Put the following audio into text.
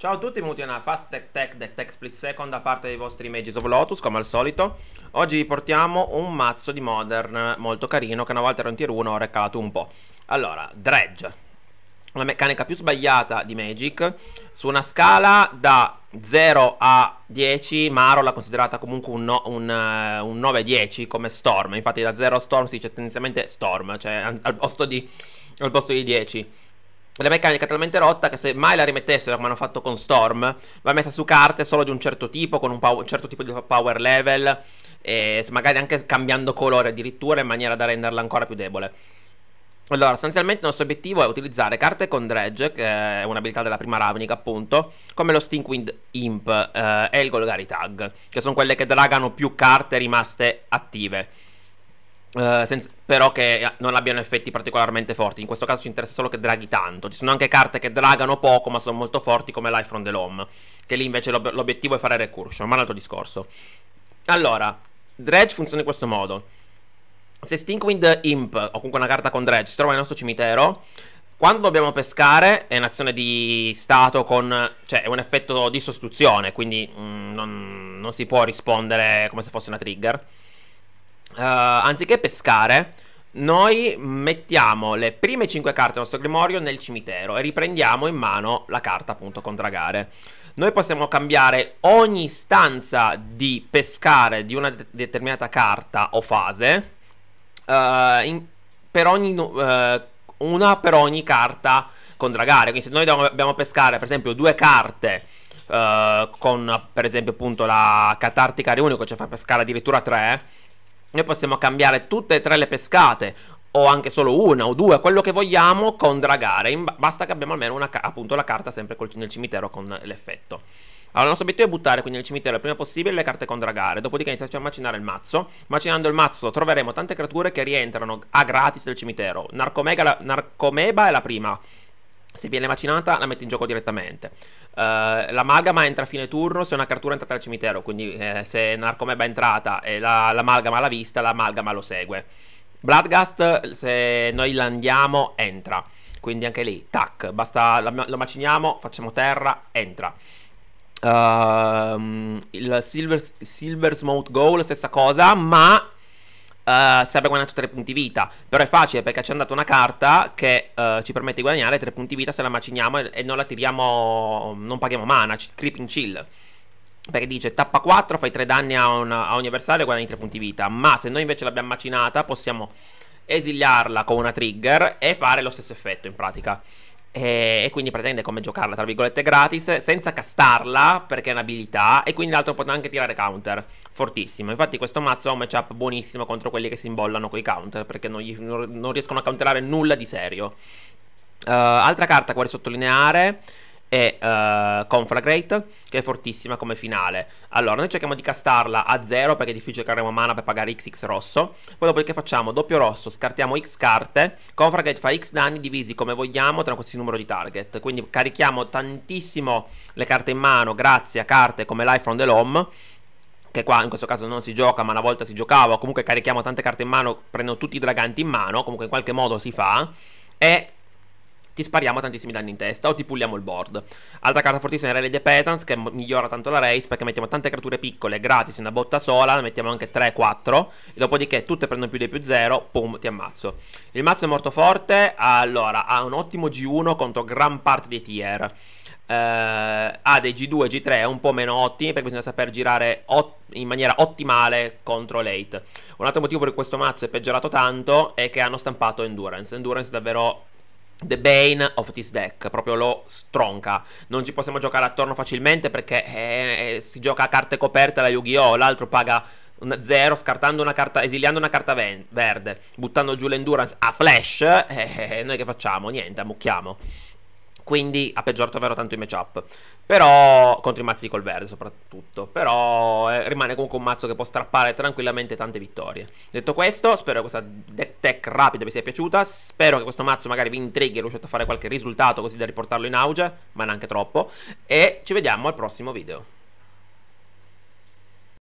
Ciao a tutti, benvenuti a una Fast Tech Tech Tech Tech Split Second da parte dei vostri Mages of Lotus, come al solito. Oggi vi portiamo un mazzo di Modern molto carino che una volta era un tier 1, ora è calato un po'. Allora, Dredge, la meccanica più sbagliata di Magic. Su una scala da 0 a 10, Maro l'ha considerata comunque un, no, un, eh, un 9-10 come Storm. Infatti da 0 a Storm si dice tendenzialmente Storm, cioè al posto di, al posto di 10 la meccanica è talmente rotta che se mai la rimettessero come hanno fatto con Storm, va messa su carte solo di un certo tipo, con un, un certo tipo di power level, e magari anche cambiando colore addirittura in maniera da renderla ancora più debole. Allora, sostanzialmente il nostro obiettivo è utilizzare carte con Dredge, che è un'abilità della prima Ravnica appunto, come lo Stinkwind Imp eh, e il Golgari Tag, che sono quelle che dragano più carte rimaste attive. Eh, senza, però che eh, non abbiano effetti particolarmente forti. In questo caso ci interessa solo che draghi tanto. Ci sono anche carte che dragano poco, ma sono molto forti, come Life from the Loam. Che lì invece l'ob- l'obiettivo è fare recursion, ma è un altro discorso. Allora, Dredge funziona in questo modo. Se Stinkwind Imp, o comunque una carta con Dredge, si trova nel nostro cimitero, quando dobbiamo pescare è un'azione di stato con... cioè è un effetto di sostituzione, quindi mm, non, non si può rispondere come se fosse una trigger uh, anziché pescare, noi mettiamo le prime 5 carte del nostro grimorio nel cimitero e riprendiamo in mano la carta appunto contragare. Noi possiamo cambiare ogni stanza di pescare di una de determinata carta o fase uh, in, per ogni, uh, una per ogni carta contragare. Quindi se noi dobbiamo pescare per esempio due carte uh, con per esempio appunto la catartica reunico, cioè fa pescare addirittura tre noi possiamo cambiare tutte e tre le pescate o anche solo una o due, quello che vogliamo con dragare, basta che abbiamo almeno una, appunto la carta sempre col, nel cimitero con l'effetto. Allora, il nostro obiettivo è buttare quindi nel cimitero il prima possibile le carte con dragare, dopodiché iniziamo a macinare il mazzo. Macinando il mazzo troveremo tante creature che rientrano a gratis nel cimitero. Narcomega, la, Narcomeba è la prima, se viene macinata la mette in gioco direttamente. Uh, l'amalgama entra a fine turno se una cartura è entrata al cimitero, quindi eh, se Narcomeba è entrata e la, l'amalgama l'ha vista, l'amalgama lo segue. Bloodgust se noi landiamo, entra. Quindi anche lì, tac, basta, lo maciniamo, facciamo terra, entra. Uh, il Silver, Silver Smoke Goal, stessa cosa, ma eh, si sarebbe guadagnato 3 punti vita. Però è facile perché ci è andata una carta che uh, ci permette di guadagnare 3 punti vita se la maciniamo e, e non la tiriamo, non paghiamo mana, creeping chill. Perché dice tappa 4, fai 3 danni a, una, a ogni avversario e guadagni 3 punti vita. Ma se noi invece l'abbiamo macinata possiamo esiliarla con una trigger e fare lo stesso effetto in pratica e, e quindi pretende come giocarla, tra virgolette, gratis, senza castarla, perché è un'abilità, e quindi l'altro potrà anche tirare counter, fortissimo. Infatti questo mazzo ha un matchup buonissimo contro quelli che si imbollano con i counter, perché non, gli, non riescono a counterare nulla di serio. Uh, altra carta che vorrei sottolineare e uh, Conflagrate, che è fortissima come finale. Allora, noi cerchiamo di castarla a 0 perché è difficile carriamo mana per pagare XX rosso. Poi dopo che facciamo doppio rosso, scartiamo X carte, Conflagrate fa X danni divisi come vogliamo tra questi numero di target. Quindi carichiamo tantissimo le carte in mano grazie a carte come Life from the Lom che qua in questo caso non si gioca, ma una volta si giocava, comunque carichiamo tante carte in mano, prendo tutti i draganti in mano, comunque in qualche modo si fa, e ti spariamo tantissimi danni in testa o ti pulliamo il board. Altra carta fortissima è Rally the Peasants che migliora tanto la race perché mettiamo tante creature piccole gratis in una botta sola, ne mettiamo anche 3-4 e dopodiché tutte prendono più dei più 0, pum, ti ammazzo. Il mazzo è molto forte, allora ha un ottimo G1 contro gran parte dei tier. Uh, ha dei G2 e G3 un po' meno ottimi perché bisogna saper girare in maniera ottimale contro late. Un altro motivo per cui questo mazzo è peggiorato tanto è che hanno stampato Endurance. Endurance è davvero The Bane of this deck, proprio lo stronca. Non ci possiamo giocare attorno facilmente perché eh, eh si gioca a carte coperte la Yu-Gi-Oh! L'altro paga 0 scartando una carta, esiliando una carta verde, buttando giù l'endurance a flash. E eh, eh, eh, noi che facciamo? Niente, ammucchiamo. Quindi ha peggiorato davvero tanto i matchup. Però contro i mazzi di verde soprattutto. Però eh, rimane comunque un mazzo che può strappare tranquillamente tante vittorie. Detto questo, spero che questa deck tech rapida vi sia piaciuta. Spero che questo mazzo magari vi intrighi e riuscite a fare qualche risultato così da riportarlo in auge, ma neanche troppo. E ci vediamo al prossimo video.